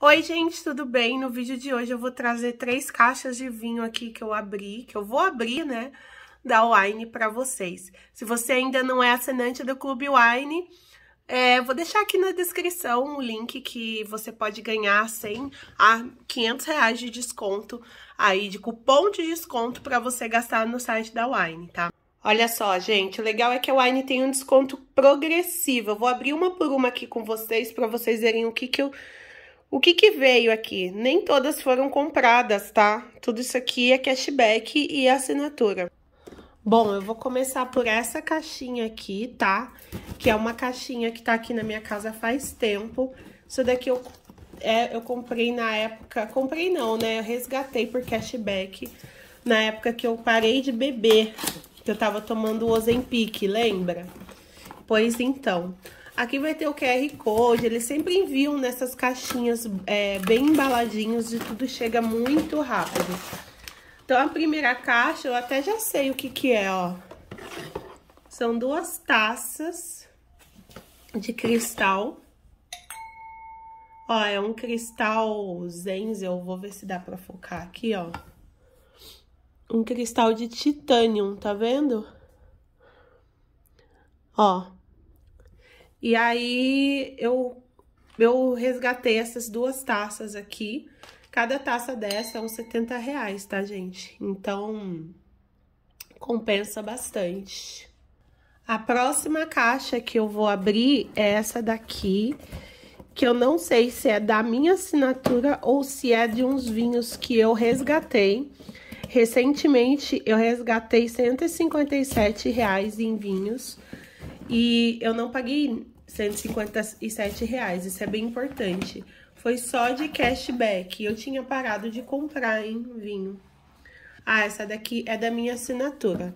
Oi, gente, tudo bem? No vídeo de hoje eu vou trazer três caixas de vinho aqui que eu abri, que eu vou abrir, né, da Wine para vocês. Se você ainda não é assinante do Clube Wine, é, vou deixar aqui na descrição um link que você pode ganhar 100 a 500 reais de desconto aí, de cupom de desconto para você gastar no site da Wine, tá? Olha só, gente, o legal é que a Wine tem um desconto progressivo. Eu vou abrir uma por uma aqui com vocês para vocês verem o que que eu o que, que veio aqui? Nem todas foram compradas, tá? Tudo isso aqui é cashback e assinatura. Bom, eu vou começar por essa caixinha aqui, tá? Que é uma caixinha que tá aqui na minha casa faz tempo. Isso daqui eu, é, eu comprei na época... Comprei não, né? Eu resgatei por cashback na época que eu parei de beber. Que eu tava tomando o Ozempic, lembra? Pois então... Aqui vai ter o QR Code, eles sempre enviam nessas caixinhas é, bem embaladinhos e tudo, chega muito rápido. Então, a primeira caixa, eu até já sei o que que é, ó. São duas taças de cristal. Ó, é um cristal Eu vou ver se dá pra focar aqui, ó. Um cristal de titânio, tá vendo? Ó, e aí eu, eu resgatei essas duas taças aqui. Cada taça dessa é uns 70 reais, tá, gente? Então, compensa bastante. A próxima caixa que eu vou abrir é essa daqui, que eu não sei se é da minha assinatura ou se é de uns vinhos que eu resgatei. Recentemente, eu resgatei 157 reais em vinhos e eu não paguei 157 reais. Isso é bem importante. Foi só de cashback. Eu tinha parado de comprar, hein, vinho. Ah, essa daqui é da minha assinatura.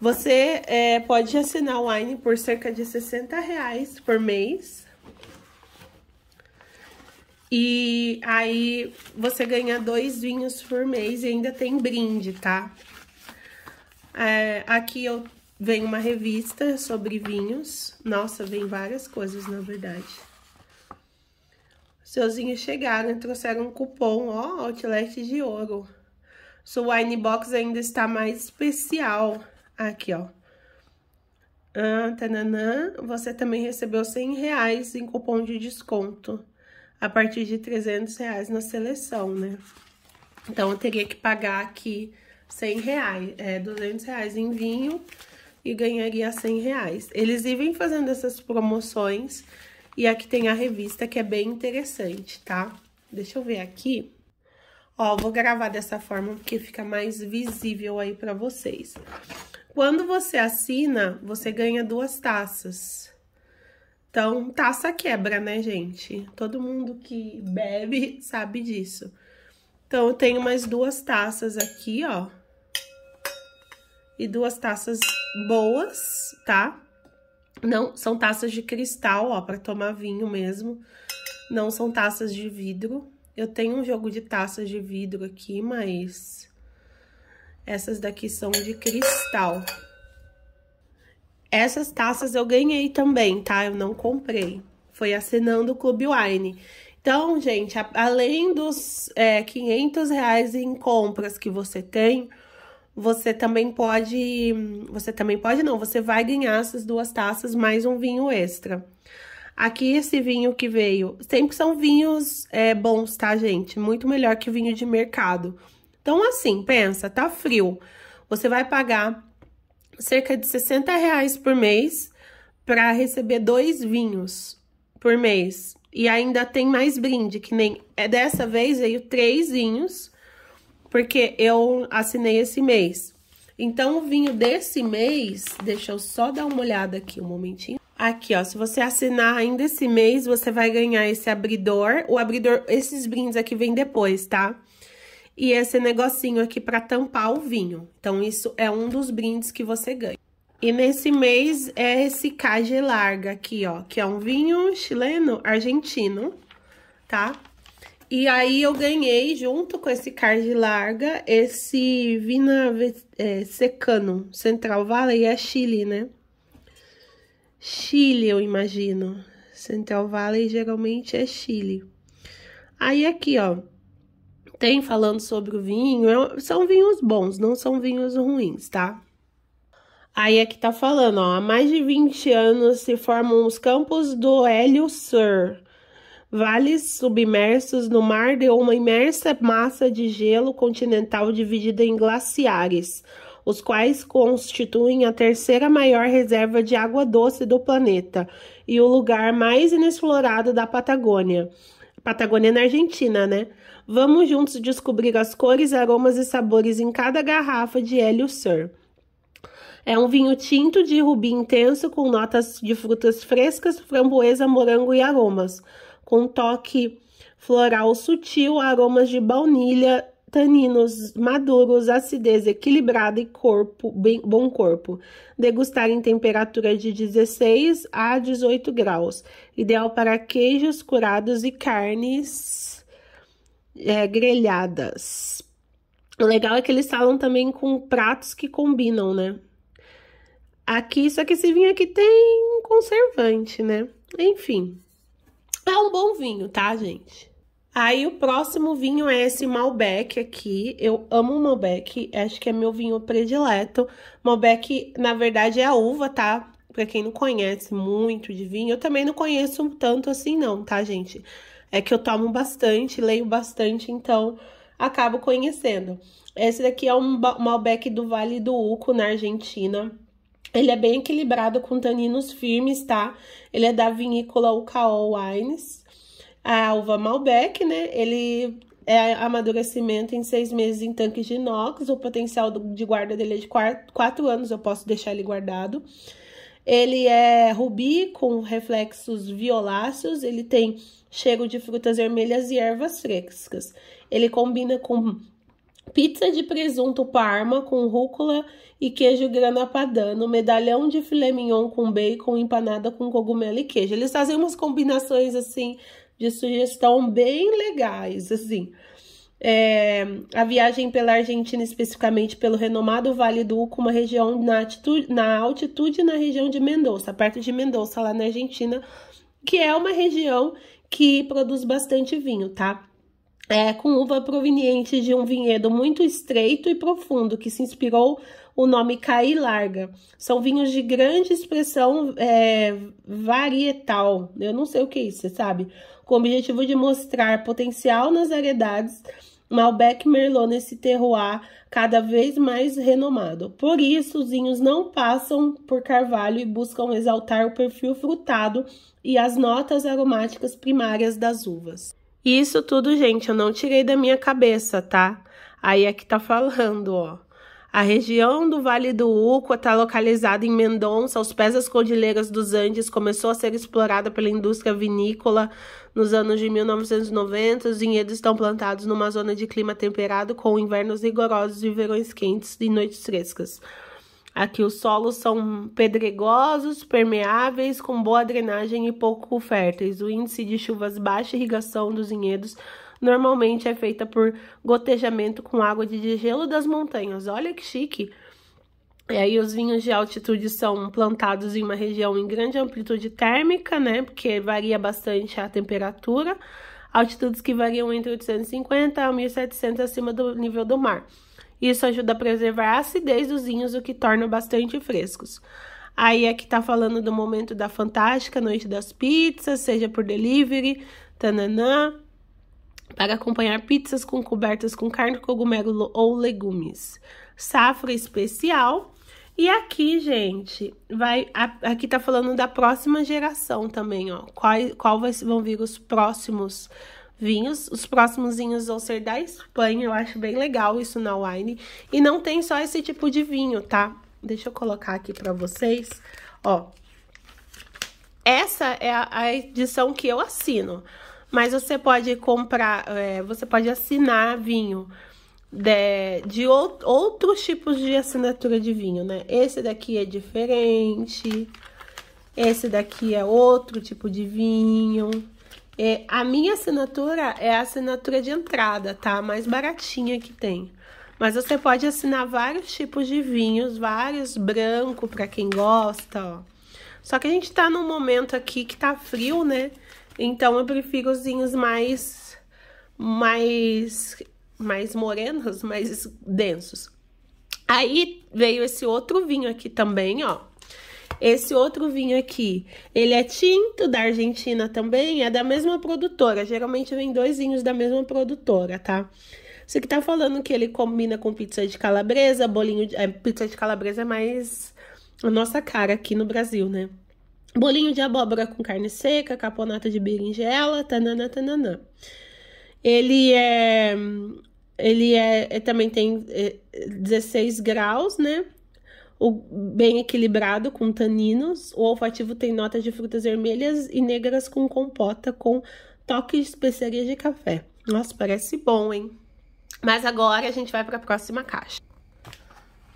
Você é, pode assinar online Wine por cerca de 60 reais por mês. E aí você ganha dois vinhos por mês e ainda tem brinde, tá? É, aqui eu Vem uma revista sobre vinhos. Nossa, vem várias coisas, na verdade. Seuzinhos chegaram e trouxeram um cupom, ó, Outlet de Ouro. Sua wine box ainda está mais especial. Aqui, ó. Ah, tananã, você também recebeu 100 reais em cupom de desconto. A partir de 300 reais na seleção, né? Então, eu teria que pagar aqui 100 reais, é, 200 reais em vinho e ganharia 100 reais. Eles vivem fazendo essas promoções e aqui tem a revista que é bem interessante, tá? Deixa eu ver aqui. Ó, vou gravar dessa forma porque fica mais visível aí pra vocês. Quando você assina, você ganha duas taças. Então, taça quebra, né, gente? Todo mundo que bebe sabe disso. Então, eu tenho mais duas taças aqui, ó. E duas taças boas, tá? Não são taças de cristal, ó, para tomar vinho mesmo. Não são taças de vidro. Eu tenho um jogo de taças de vidro aqui, mas essas daqui são de cristal. Essas taças eu ganhei também, tá? Eu não comprei. Foi assinando o Clube Wine. Então, gente, além dos é, 500 reais em compras que você tem, você também pode, você também pode não, você vai ganhar essas duas taças mais um vinho extra. Aqui esse vinho que veio, sempre são vinhos é, bons, tá, gente? Muito melhor que vinho de mercado. Então, assim, pensa, tá frio. Você vai pagar cerca de 60 reais por mês para receber dois vinhos por mês. E ainda tem mais brinde, que nem... É, dessa vez veio três vinhos porque eu assinei esse mês. Então, o vinho desse mês, deixa eu só dar uma olhada aqui um momentinho. Aqui, ó, se você assinar ainda esse mês, você vai ganhar esse abridor. O abridor, esses brindes aqui vem depois, tá? E esse negocinho aqui pra tampar o vinho. Então, isso é um dos brindes que você ganha. E nesse mês é esse Cage Larga aqui, ó, que é um vinho chileno, argentino, tá? E aí eu ganhei, junto com esse card larga, esse Vina é, Secano, Central Valley, é Chile, né? Chile, eu imagino. Central Valley geralmente é Chile. Aí aqui, ó, tem falando sobre o vinho, é são vinhos bons, não são vinhos ruins, tá? Aí aqui tá falando, ó, há mais de 20 anos se formam os campos do Hélio Sur, vales submersos no mar de uma imersa massa de gelo continental dividida em glaciares, os quais constituem a terceira maior reserva de água doce do planeta e o lugar mais inexplorado da Patagônia. Patagônia na Argentina, né? Vamos juntos descobrir as cores, aromas e sabores em cada garrafa de Hélio Sur. É um vinho tinto de rubi intenso com notas de frutas frescas, framboesa, morango e aromas com toque floral sutil, aromas de baunilha, taninos maduros, acidez equilibrada e corpo, bem, bom corpo. Degustar em temperatura de 16 a 18 graus. Ideal para queijos curados e carnes é, grelhadas. O legal é que eles falam também com pratos que combinam, né? Aqui, só que esse vinho aqui tem conservante, né? Enfim. É um bom vinho, tá, gente? Aí o próximo vinho é esse Malbec aqui. Eu amo Malbec, acho que é meu vinho predileto. Malbec, na verdade, é a uva, tá? Pra quem não conhece muito de vinho, eu também não conheço tanto assim não, tá, gente? É que eu tomo bastante, leio bastante, então acabo conhecendo. Esse daqui é um Malbec do Vale do Uco, na Argentina. Ele é bem equilibrado com taninos firmes, tá? Ele é da vinícola UKO Wines, a uva Malbec, né? Ele é amadurecimento em seis meses em tanques de inox. O potencial de guarda dele é de quatro, quatro anos, eu posso deixar ele guardado. Ele é rubi com reflexos violáceos, ele tem cheiro de frutas vermelhas e ervas frescas. Ele combina com pizza de presunto parma com rúcula e queijo grana padano, medalhão de filé mignon com bacon, empanada com cogumelo e queijo. Eles fazem umas combinações, assim, de sugestão bem legais, assim. É, a viagem pela Argentina, especificamente pelo renomado Vale do Uco, uma região na, atitude, na altitude na região de Mendoza, perto de Mendoza, lá na Argentina, que é uma região que produz bastante vinho, tá? é, com uva proveniente de um vinhedo muito estreito e profundo, que se inspirou o nome Caí Larga. São vinhos de grande expressão é, varietal, eu não sei o que é isso, você sabe? Com o objetivo de mostrar potencial nas variedades, Malbec Merlot nesse terroir cada vez mais renomado. Por isso, os vinhos não passam por carvalho e buscam exaltar o perfil frutado e as notas aromáticas primárias das uvas. E isso tudo, gente, eu não tirei da minha cabeça, tá? Aí é que tá falando, ó. A região do Vale do Uco está localizada em Mendonça, aos pés das Cordilheiras dos Andes, começou a ser explorada pela indústria vinícola nos anos de 1990. Os vinhedos estão plantados numa zona de clima temperado, com invernos rigorosos e verões quentes e noites frescas. Aqui os solos são pedregosos, permeáveis, com boa drenagem e pouco férteis. O índice de chuvas baixa irrigação dos vinhedos normalmente é feita por gotejamento com água de gelo das montanhas. Olha que chique! E aí os vinhos de altitude são plantados em uma região em grande amplitude térmica, né? Porque varia bastante a temperatura. Altitudes que variam entre 850 a 1700 acima do nível do mar. Isso ajuda a preservar a acidez dos vinhos, o que torna bastante frescos. Aí aqui é tá falando do momento da fantástica noite das pizzas, seja por delivery, tananã, para acompanhar pizzas com cobertas com carne, cogumelo ou legumes. Safra especial. E aqui, gente, vai aqui tá falando da próxima geração também, ó. Qual, qual vai, vão vir os próximos vinhos. Os próximos vinhos vão ser da Espanha, eu acho bem legal isso na Wine. E não tem só esse tipo de vinho, tá? Deixa eu colocar aqui para vocês, ó. Essa é a, a edição que eu assino, mas você pode comprar, é, você pode assinar vinho de, de out, outros tipos de assinatura de vinho, né? Esse daqui é diferente, esse daqui é outro tipo de vinho. É, a minha assinatura é a assinatura de entrada, tá? A mais baratinha que tem. Mas você pode assinar vários tipos de vinhos, vários branco para quem gosta, ó. Só que a gente tá num momento aqui que tá frio, né? Então eu prefiro os vinhos mais mais mais morenos, mais densos. Aí veio esse outro vinho aqui também, ó. Esse outro vinho aqui, ele é tinto da Argentina também, é da mesma produtora. Geralmente vem dois vinhos da mesma produtora, tá? você aqui tá falando que ele combina com pizza de calabresa, bolinho de... É, pizza de calabresa é mais a nossa cara aqui no Brasil, né? Bolinho de abóbora com carne seca, caponata de berinjela, tanana, tananã. Ele é... Ele é, é também tem 16 é, graus, né? o bem equilibrado com taninos, o olfativo tem notas de frutas vermelhas e negras com compota com toque de especiarias de café. Nossa, parece bom, hein? Mas agora a gente vai para a próxima caixa.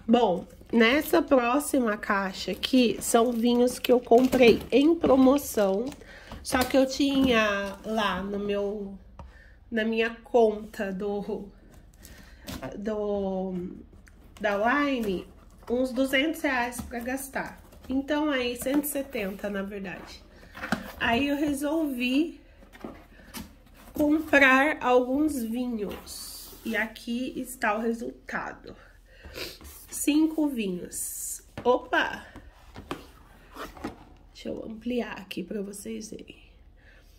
Bom, nessa próxima caixa aqui são vinhos que eu comprei em promoção, só que eu tinha lá no meu na minha conta do do da Wine uns 200 reais para gastar. Então aí, 170 na verdade. Aí eu resolvi comprar alguns vinhos. E aqui está o resultado. Cinco vinhos. Opa! Deixa eu ampliar aqui para vocês verem.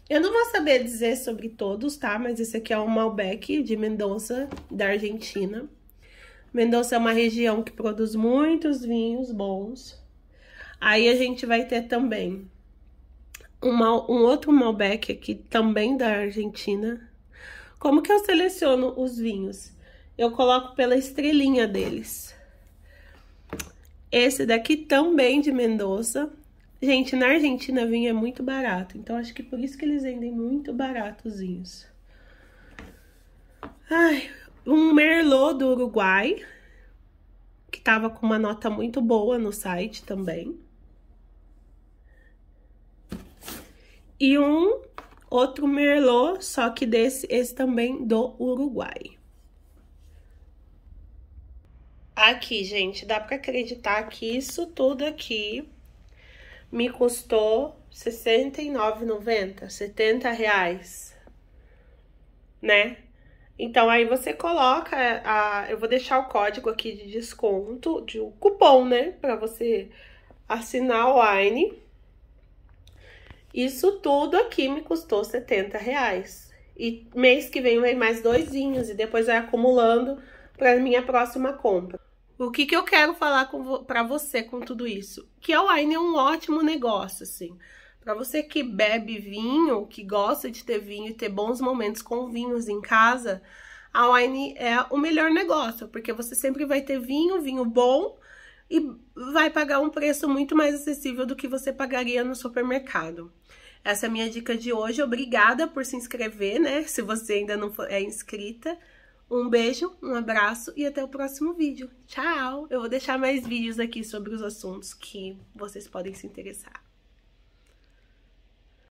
Eu não vou saber dizer sobre todos, tá? Mas esse aqui é um Malbec de Mendonça, da Argentina. Mendonça é uma região que produz muitos vinhos bons. Aí a gente vai ter também uma, um outro Malbec aqui, também da Argentina. Como que eu seleciono os vinhos? Eu coloco pela estrelinha deles. Esse daqui também de Mendoza. Gente, na Argentina vinho é muito barato, então acho que por isso que eles vendem muito baratos vinhos. Ai, um Merlot do Uruguai, que tava com uma nota muito boa no site também. E um outro Merlot, só que desse, esse também do Uruguai. Aqui, gente, dá pra acreditar que isso tudo aqui me custou R$ 69,90, R$ 70,00, reais, né? Então aí você coloca é, a, eu vou deixar o código aqui de desconto, de um cupom, né, para você assinar o Wine. Isso tudo aqui me custou 70 reais. E mês que vem vem mais doisinhos e depois vai acumulando para minha próxima compra. O que, que eu quero falar vo para você com tudo isso? Que a Wine é um ótimo negócio, assim. Para você que bebe vinho, que gosta de ter vinho e ter bons momentos com vinhos em casa, a wine é o melhor negócio, porque você sempre vai ter vinho, vinho bom e vai pagar um preço muito mais acessível do que você pagaria no supermercado. Essa é a minha dica de hoje. Obrigada por se inscrever, né? Se você ainda não é inscrita. Um beijo, um abraço e até o próximo vídeo. Tchau! Eu vou deixar mais vídeos aqui sobre os assuntos que vocês podem se interessar.